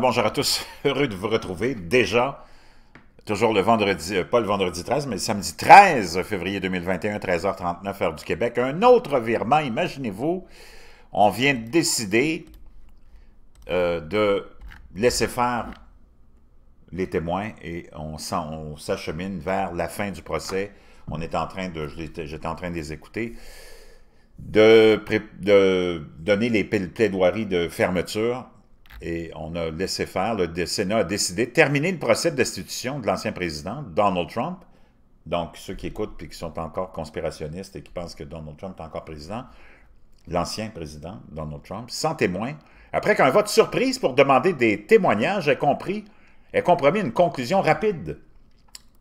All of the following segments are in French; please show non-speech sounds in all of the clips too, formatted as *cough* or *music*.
bonjour à tous. *laughs* Heureux de vous retrouver. Déjà, toujours le vendredi, euh, pas le vendredi 13, mais samedi 13 février 2021, 13h39, heure du Québec. Un autre virement, imaginez-vous, on vient de décider euh, de laisser faire les témoins et on s'achemine vers la fin du procès. On est en train de, j'étais en train de les écouter, de, de donner les plaidoiries de fermeture et on a laissé faire, le Sénat a décidé de terminer le procès de destitution de l'ancien président, Donald Trump. Donc, ceux qui écoutent et qui sont encore conspirationnistes et qui pensent que Donald Trump est encore président, l'ancien président Donald Trump, sans témoin, après qu'un vote surprise pour demander des témoignages ait, compris, ait compromis une conclusion rapide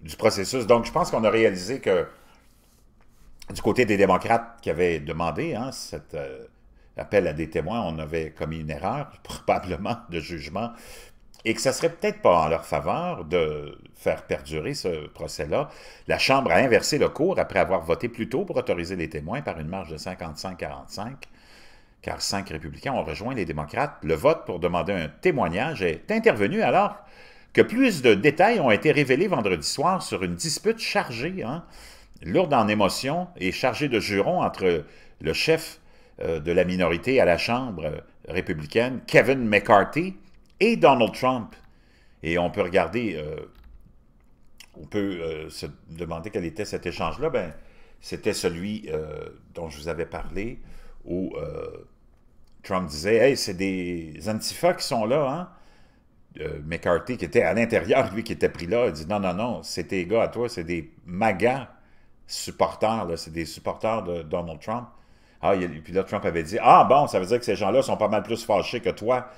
du processus. Donc, je pense qu'on a réalisé que du côté des démocrates qui avaient demandé hein, cette, euh, l'appel à des témoins, on avait commis une erreur, *laughs* probablement, de jugement, et que ça serait peut-être pas en leur faveur de faire perdurer ce procès-là. La Chambre a inversé le cours après avoir voté plus tôt pour autoriser les témoins par une marge de 55-45, car cinq républicains ont rejoint les démocrates. Le vote pour demander un témoignage est intervenu alors que plus de détails ont été révélés vendredi soir sur une dispute chargée, hein, lourde en émotions et chargée de jurons entre le chef euh, de la minorité à la Chambre euh, républicaine, Kevin McCarthy et Donald Trump. Et on peut regarder, euh, on peut se demander quel était cet échange-là. Ben, C'était celui dont je vous avais parlé, où Trump disait « Hey, c'est des antifas qui sont là, hein? » McCarthy, qui était à l'intérieur, lui qui était pris là, dit « Non, non, non, c'est tes gars à toi, c'est des magas supporters, c'est des supporters de Donald Trump. » Ah, puis là, Trump avait dit Ah, bon, ça veut dire que ces gens-là sont pas mal plus fâchés que toi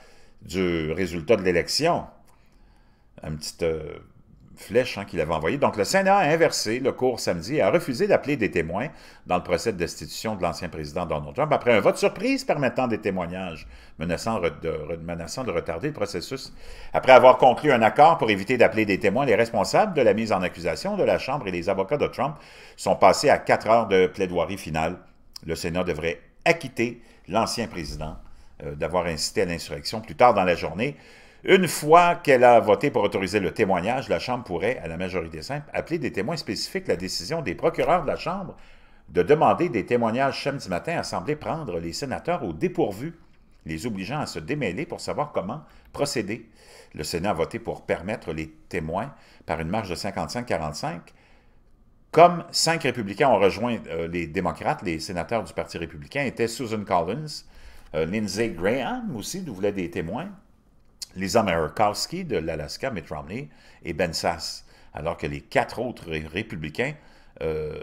du résultat de l'élection. Une petite euh, flèche hein, qu'il avait envoyée. Donc, le Sénat a inversé le cours samedi et a refusé d'appeler des témoins dans le procès de destitution de l'ancien président Donald Trump après un vote surprise permettant des témoignages, menaçant de, menaçant de retarder le processus. Après avoir conclu un accord pour éviter d'appeler des témoins, les responsables de la mise en accusation de la Chambre et les avocats de Trump sont passés à quatre heures de plaidoirie finale le Sénat devrait acquitter l'ancien président euh, d'avoir incité à l'insurrection plus tard dans la journée. Une fois qu'elle a voté pour autoriser le témoignage, la Chambre pourrait, à la majorité simple, appeler des témoins spécifiques. La décision des procureurs de la Chambre de demander des témoignages samedi matin a semblé prendre les sénateurs au dépourvu, les obligeant à se démêler pour savoir comment procéder. Le Sénat a voté pour permettre les témoins par une marge de 55-45 comme cinq républicains ont rejoint euh, les démocrates, les sénateurs du Parti républicain étaient Susan Collins, euh, Lindsey Graham aussi, d'où voulaient des témoins, Lisa Murkowski de l'Alaska, Mitt Romney, et Ben alors que les quatre autres républicains euh,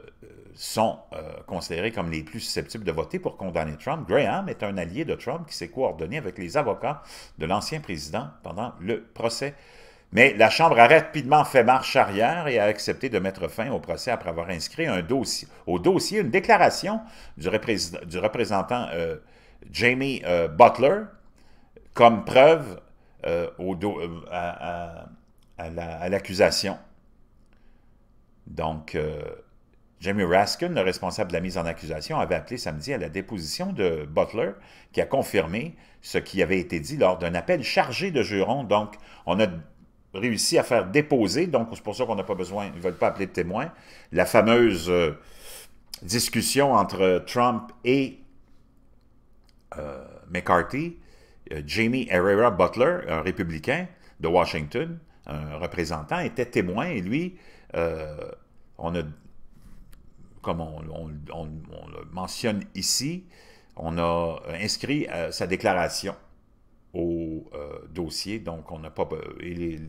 sont considérés comme les plus susceptibles de voter pour condamner Trump. Graham est un allié de Trump qui s'est coordonné avec les avocats de l'ancien président pendant le procès mais la Chambre a rapidement fait marche arrière et a accepté de mettre fin au procès après avoir inscrit un dossier, au dossier une déclaration du, représentant euh, Jamie euh, Butler comme preuve euh, à, l'accusation. Donc, Jamie Raskin, le responsable de la mise en accusation, avait appelé samedi à la déposition de Butler, qui a confirmé ce qui avait été dit lors d'un appel chargé de jurons. Donc, on a réussi à faire déposer, donc c'est pour ça qu'on n'a pas besoin, ils ne veulent pas appeler de témoins, la fameuse euh, discussion entre Trump et euh, McCarthy, euh, Jamie Herrera Butler, un républicain de Washington, un représentant, était témoin et lui, on a, comme on, on, le mentionne ici, on a inscrit sa déclaration au euh, dossier. Donc, on n'a pas. Et les,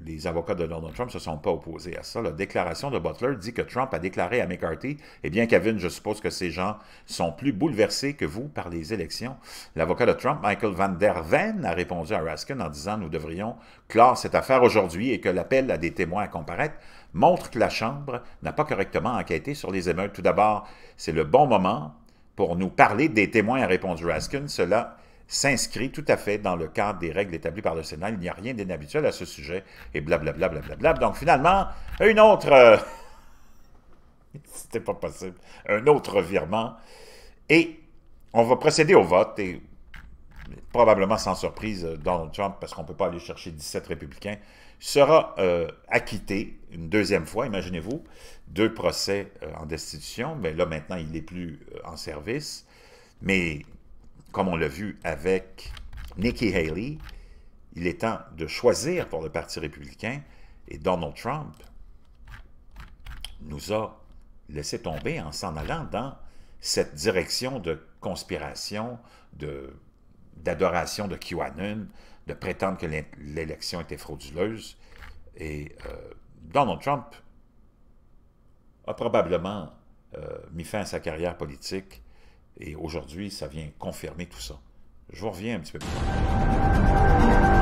les avocats de Donald Trump ne se sont pas opposés à ça. La déclaration de Butler dit que Trump a déclaré à McCarthy Eh bien, Kevin, je suppose que ces gens sont plus bouleversés que vous par les élections. L'avocat de Trump, Michael Van der Ven, a répondu à Raskin en disant Nous devrions clore cette affaire aujourd'hui et que l'appel à des témoins à comparaître montre que la Chambre n'a pas correctement enquêté sur les émeutes. Tout d'abord, c'est le bon moment pour nous parler des témoins, a répondu Raskin. Cela s'inscrit tout à fait dans le cadre des règles établies par le Sénat. Il n'y a rien d'inhabituel à ce sujet et blablabla. Bla Donc finalement, une autre... Euh, *laughs* c'était pas possible. Un autre virement. Et on va procéder au vote et probablement sans surprise, euh, Donald Trump, parce qu'on ne peut pas aller chercher 17 républicains, sera euh, acquitté une deuxième fois, imaginez-vous, deux procès en destitution, mais ben là maintenant il n'est plus en service, mais comme on l'a vu avec Nikki Haley, il est temps de choisir pour le Parti républicain et Donald Trump nous a laissé tomber en s'en allant dans cette direction de conspiration, d'adoration de, de QAnon, de prétendre que l'élection était frauduleuse. Et euh, Donald Trump a probablement euh, mis fin à sa carrière politique et aujourd'hui, ça vient confirmer tout ça. Je vous reviens un petit peu